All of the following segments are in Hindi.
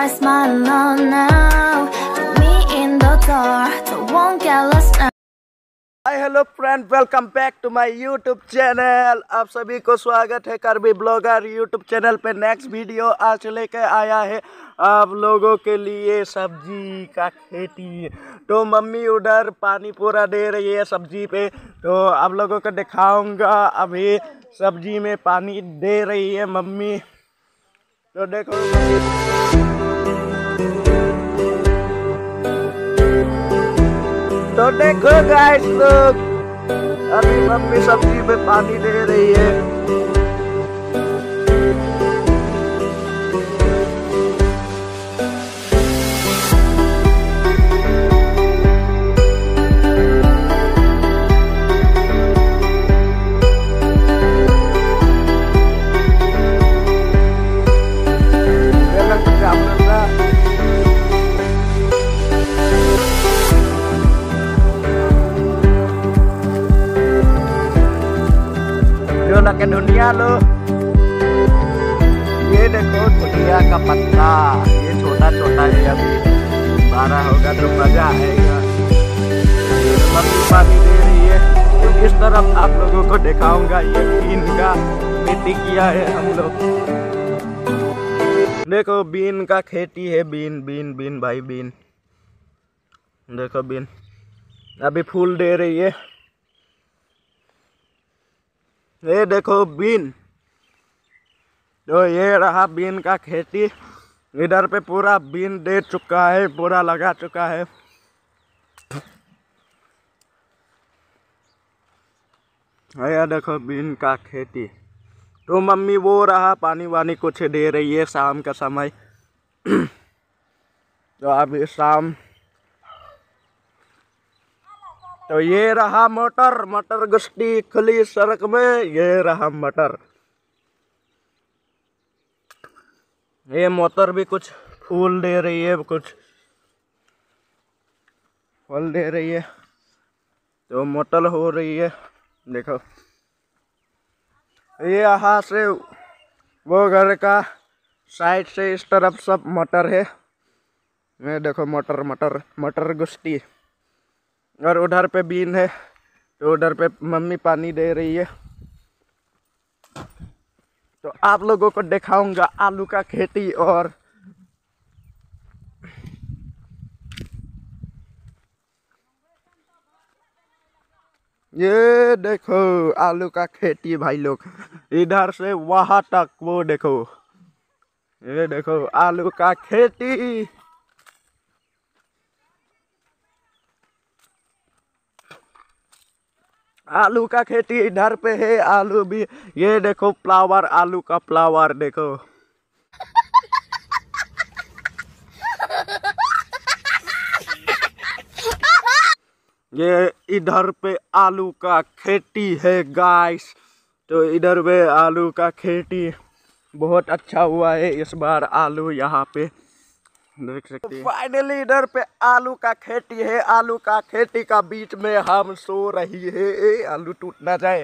are smiling on now me in the car so won't get lost now hi hello friend welcome back to my YouTube channel आप सभी को स्वागत है करबी ब्लॉगर यूट्यूब चैनल पे नेक्स्ट वीडियो आज लेके आया है आप लोगों के लिए सब्जी का खेती तो मम्मी उधर पानी पूरा दे रही है सब्जी पे तो आप लोगों को दिखाऊंगा अभी सब्जी में पानी दे रही है मम्मी तो देखो तो देखो गाइस लोग अभी मम्मी सब्जी में पानी दे रही है ये देखो धनिया का पत्ता ये छोटा छोटा है अभी बारह होगा तो मजा आएगा पानी दे रही है तो इस तरफ आप लोगों को दिखाऊंगा ये बीन का खेती किया है हम लोग देखो बीन का खेती है बीन बीन बीन भाई बीन देखो बीन अभी फूल दे रही है ये देखो बीन तो ये रहा बीन का खेती इधर पे पूरा बीन दे चुका है पूरा लगा चुका है यह देखो बीन का खेती तो मम्मी वो रहा पानी वानी कुछ दे रही है शाम का समय तो अभी शाम तो ये रहा मोटर मटर गुस्ती खुली सड़क में ये रहा मटर ये मोटर भी कुछ फूल दे रही है कुछ फल दे रही है तो मोटल हो रही है देखो ये यहाँ से वो घर का साइड से इस तरफ सब मटर है ये देखो मटर मटर मटर गुस्ती और उधर पे बीन है तो उधर पे मम्मी पानी दे रही है तो आप लोगों को दिखाऊंगा आलू का खेती और ये देखो आलू का खेती भाई लोग इधर से वहां तक वो देखो ये देखो आलू का खेती आलू का खेती इधर पे है आलू भी ये देखो फ्लावर आलू का फ्लावर देखो ये इधर पे आलू का खेती है गाइस तो इधर पे आलू का खेती बहुत अच्छा हुआ है इस बार आलू यहाँ पे देख सकते हैं फाइनली इधर पे आलू का खेती है आलू का खेती का बीच में हम सो रही है ए, आलू टूट ना जाए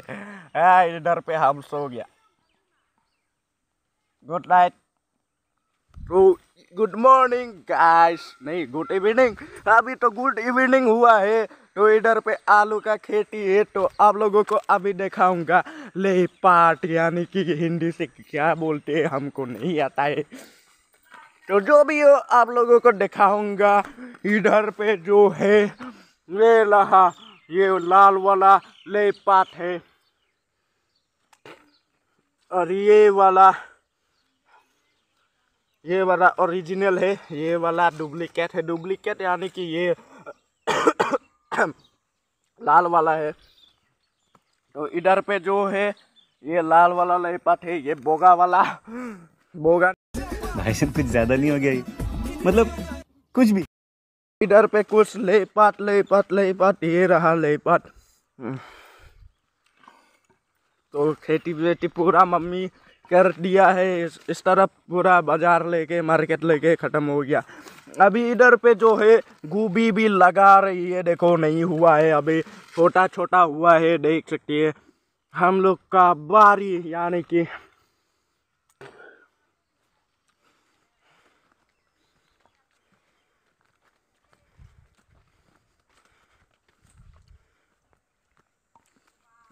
इधर पे हम सो गया गुड नाइट तो गुड मॉर्निंग गाइस नहीं गुड इवनिंग अभी तो गुड इवनिंग हुआ है तो इधर पे आलू का खेती है तो आप लोगों को अभी दिखाऊंगा ले पार्ट यानी कि हिंदी से क्या बोलते हैं हमको नहीं आता है तो जो भी आप लोगों को दिखाऊंगा इधर पे जो है ये रहा ये लाल वाला ले पात है और ये वाला ये वाला ओरिजिनल है ये वाला डुप्लीकेट है डुप्लीकेट यानी कि ये लाल वाला है तो इधर पे जो है ये लाल वाला लेपाट है ये बोगा वाला बोगा भाईजान कुछ ज़्यादा नहीं हो गया ये मतलब कुछ भी इधर पे कुछ ले पाट ले पाट ले पाट ये रहा ले पाट तो खेती बेटी पूरा मम्मी कर दिया है इस, इस तरफ पूरा बाजार लेके मार्केट लेके ख़त्म हो गया अभी इधर पे जो है गोभी भी लगा रही है देखो नहीं हुआ है अभी छोटा छोटा हुआ है देख सकती है हम लोग का बारी यानी कि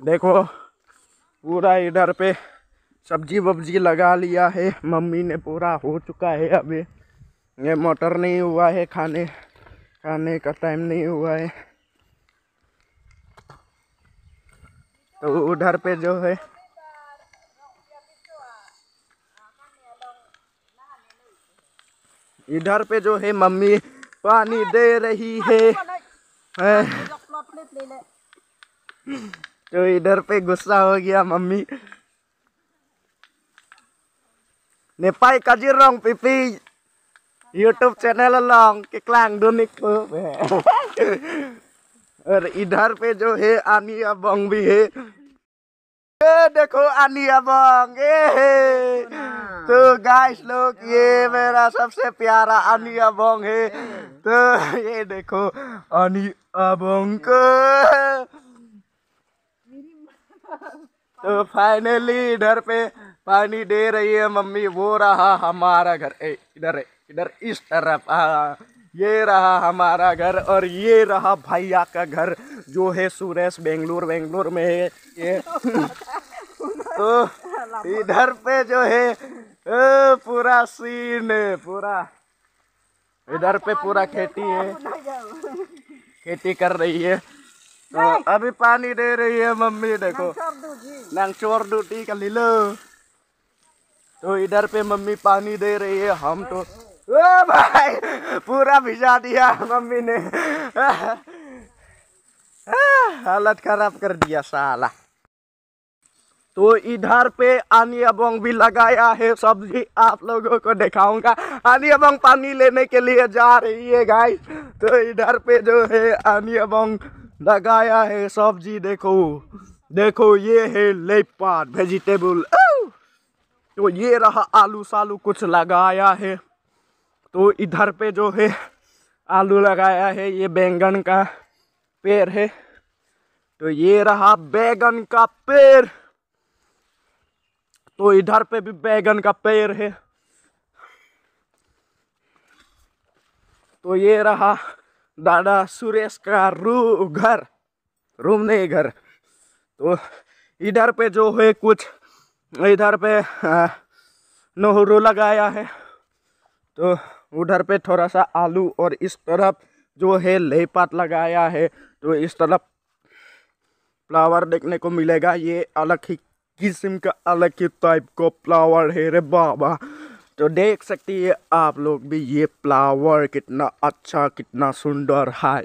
देखो पूरा इधर पे सब्जी वब्जी लगा लिया है मम्मी ने पूरा हो चुका है अभी ये मोटर नहीं हुआ है खाने खाने का टाइम नहीं हुआ है तो उधर पे जो है इधर पे जो है मम्मी पानी दे रही है तो इधर पे गुस्सा हो गया मम्मी नेपाई का जी रंग पीपी यूट्यूब चैनल लॉन्ग के क्लांग और इधर पे जो है आनिया बंग भी है ए, देखो आनिया बंग तो गाइस लोग ये मेरा सबसे प्यारा आनिया बंग है तो ये देखो आनिया बंग तो फाइनली इधर पे पानी दे रही है मम्मी वो रहा हमारा घर ए इधर इधर इस तरफ हाँ ये रहा हमारा घर और ये रहा भैया का घर जो है सुरेश बेंगलुरु बेंगलुरु में है ये तो इधर पे जो है ए, पूरा सीन है पूरा इधर पे पूरा खेती है खेती कर रही है अभी पानी दे रही है मम्मी देखो चोर डूटी का लीलो तो इधर पे मम्मी पानी दे रही है हम तो ओ भाई पूरा भिजा दिया मम्मी ने हालत खराब कर दिया साला तो इधर पे आनी अबोंग भी लगाया है सब्जी आप लोगों को दिखाऊंगा आनी अबोंग पानी लेने के लिए जा रही है गाइस तो इधर पे जो है आनी अबोंग लगाया है सब्जी देखो देखो ये है लेपार वेजिटेबल तो ये रहा आलू सालू कुछ लगाया है तो इधर पे जो है आलू लगाया है ये बैंगन का पेड़ है तो ये रहा बैगन का पेड़ तो इधर पे भी बैगन का पेड़ है तो ये रहा दादा सुरेश का रू घर रूम नहीं घर तो इधर पे जो है कुछ इधर पे नहरू लगाया है तो उधर पे थोड़ा सा आलू और इस तरफ जो है लेपात पात लगाया है तो इस तरफ फ्लावर देखने को मिलेगा ये अलग ही किस्म का अलग ही टाइप का फ्लावर है रे बाबा तो देख सकती है आप लोग भी ये फ्लावर कितना अच्छा कितना सुंदर है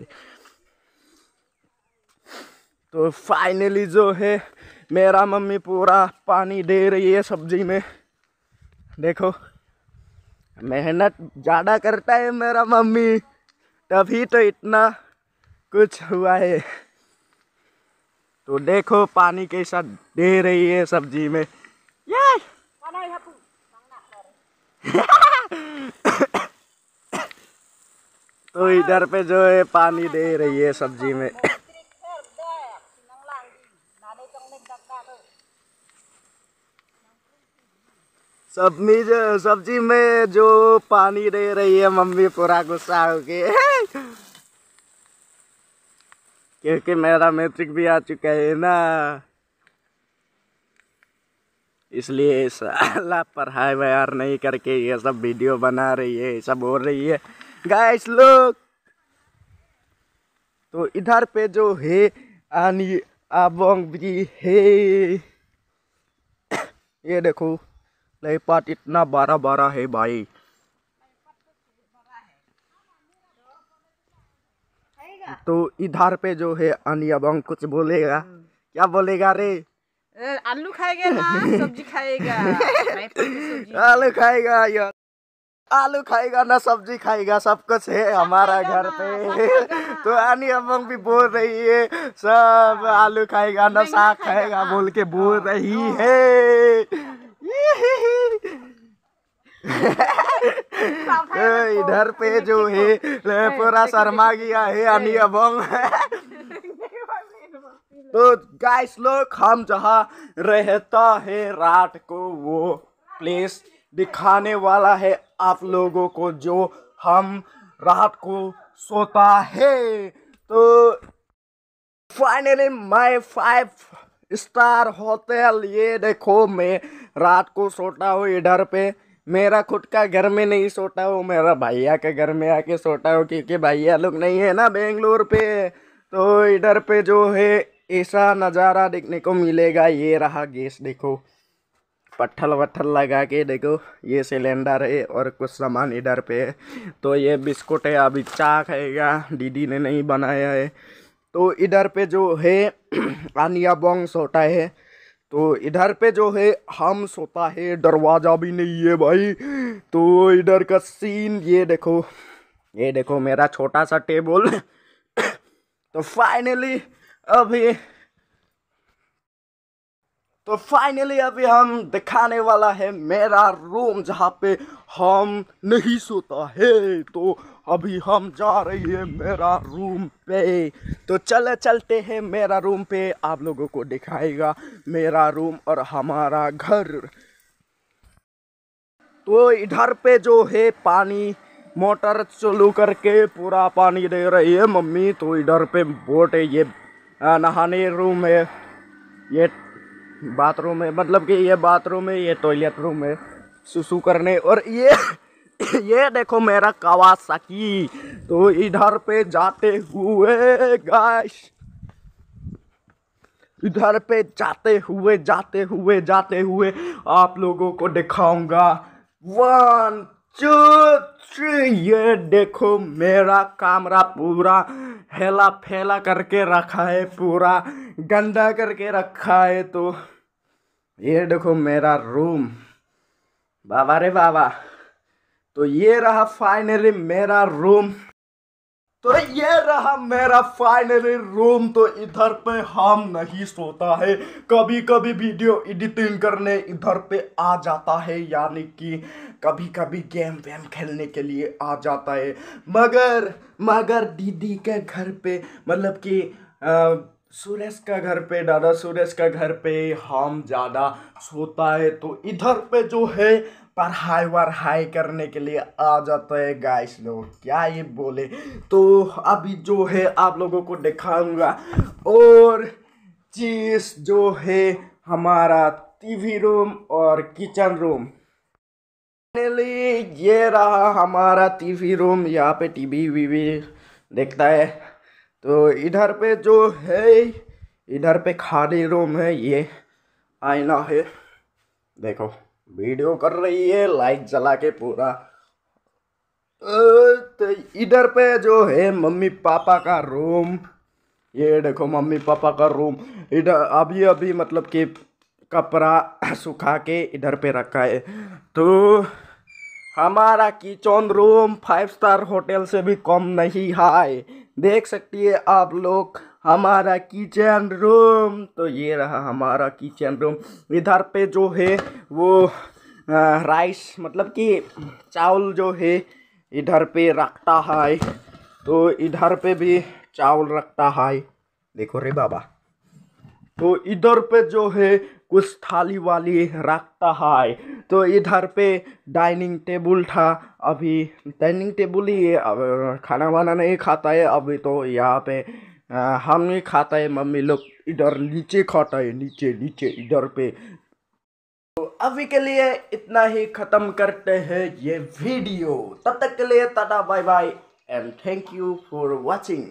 तो फाइनली जो है मेरा मम्मी पूरा पानी दे रही है सब्जी में देखो मेहनत ज़्यादा करता है मेरा मम्मी तभी तो इतना कुछ हुआ है तो देखो पानी कैसा दे रही है सब्जी में यार तो इधर पे जो है पानी दे रही है सब्जी में सब्जी जो सब्जी में जो पानी दे रही है मम्मी पूरा गुस्सा हो गए क्योंकि मेरा मैट्रिक भी आ चुका है ना इसलिए साला पढ़ाई व्यार नहीं करके ये सब वीडियो बना रही है ये सब हो रही है गाइस लोग तो इधर पे जो है आनी आबोंग भी है ये देखो लेपाट इतना बारा बारा है भाई तो इधर पे जो है अनियाबंग कुछ बोलेगा हम्म। क्या बोलेगा रे आलू खाएगा ना सब्जी खाएगा आलू खाएगा यार आलू खाएगा ना सब्जी खाएगा सब कुछ है हमारा घर पे तो आनी अमंग भी बोल रही है सब हाँ। आलू खाएगा ना साग खाएगा बोल के हाँ। बोल रही हाँ। है इधर पे जो है पूरा शर्मा गया है अनी अबंग तो गाइस लोग हम जहाँ रहता है रात को वो प्लेस दिखाने वाला है आप लोगों को जो हम रात को सोता है तो finally my five star hotel ये देखो मैं रात को सोता हूँ इधर पे मेरा खुद का घर में नहीं सोता हूँ मेरा भैया के घर में आके सोता हूँ क्योंकि भैया लोग नहीं है ना बेंगलोर पे तो इधर पे जो है ऐसा नज़ारा देखने को मिलेगा ये रहा गैस देखो पत्थर वत्थर लगा के देखो ये सिलेंडर है और कुछ सामान इधर पे है तो ये बिस्कुट है अभी चा खाएगा दीदी ने नहीं बनाया है तो इधर पे जो है आनिया बॉन्ग सोता है तो इधर पे जो है हम सोता है दरवाज़ा भी नहीं है भाई तो इधर का सीन ये देखो ये देखो मेरा छोटा सा टेबल तो फाइनली अभी तो फाइनली अभी हम दिखाने वाला है मेरा रूम जहाँ पे हम नहीं सोता है तो अभी हम जा रही है मेरा रूम पे तो चले चलते हैं मेरा रूम पे आप लोगों को दिखाएगा मेरा रूम और हमारा घर तो इधर पे जो है पानी मोटर चलू करके पूरा पानी दे रही है मम्मी तो इधर पे बोट है ये नहाने रूम है ये बाथरूम है मतलब कि ये बाथरूम है ये टॉयलेट रूम है सुसु करने और ये ये देखो मेरा कावासाकी तो इधर पे जाते हुए गाइस इधर पे जाते हुए जाते हुए जाते हुए आप लोगों को दिखाऊंगा वन जो ये देखो मेरा कमरा पूरा हेला फेला करके रखा है पूरा गंदा करके रखा है तो ये देखो मेरा रूम बाबा रे बाबा तो ये रहा फाइनली मेरा रूम तो ये रहा मेरा फाइनली रूम तो इधर पे हम नहीं सोता है कभी कभी वीडियो एडिटिंग करने इधर पे आ जाता है यानी कि कभी कभी गेम वेम खेलने के लिए आ जाता है मगर मगर दीदी के घर पे मतलब कि सुरेश का घर पे दादा सुरेश का घर पे हम ज़्यादा सोता है तो इधर पे जो है पढ़ाई वढ़ाई करने के लिए आ जाते हैं गाइस लोग क्या ये बोले तो अभी जो है आप लोगों को दिखाऊंगा और चीज़ जो है हमारा टीवी रूम और किचन रूम फाइनली ये रहा हमारा टीवी रूम यहाँ पे टीवी वीवी देखता है तो इधर पे जो है इधर पे खाली रूम है ये आईना है देखो वीडियो कर रही है लाइक जला के पूरा तो इधर पे जो है मम्मी पापा का रूम ये देखो मम्मी पापा का रूम इधर अभी अभी मतलब कि कपड़ा सुखा के इधर पे रखा है तो हमारा kitchen room five star hotel से भी कम नहीं है देख सकती है आप लोग हमारा किचन रूम तो ये रहा हमारा किचन रूम इधर पे जो है वो राइस मतलब कि चावल जो है इधर पे रखता है तो इधर पे भी चावल रखता है देखो रे बाबा तो इधर पे जो है कुछ थाली वाली रखता है तो इधर पे डाइनिंग टेबल था अभी डाइनिंग टेबल ही खाना वाना नहीं खाता है अभी तो यहाँ पे आ, हाँ, हम नहीं खाता है मम्मी लोग इधर नीचे खाता है नीचे नीचे इधर पे तो अभी के लिए इतना ही ख़त्म करते हैं ये वीडियो तब तक के लिए tata bye bye and thank you for watching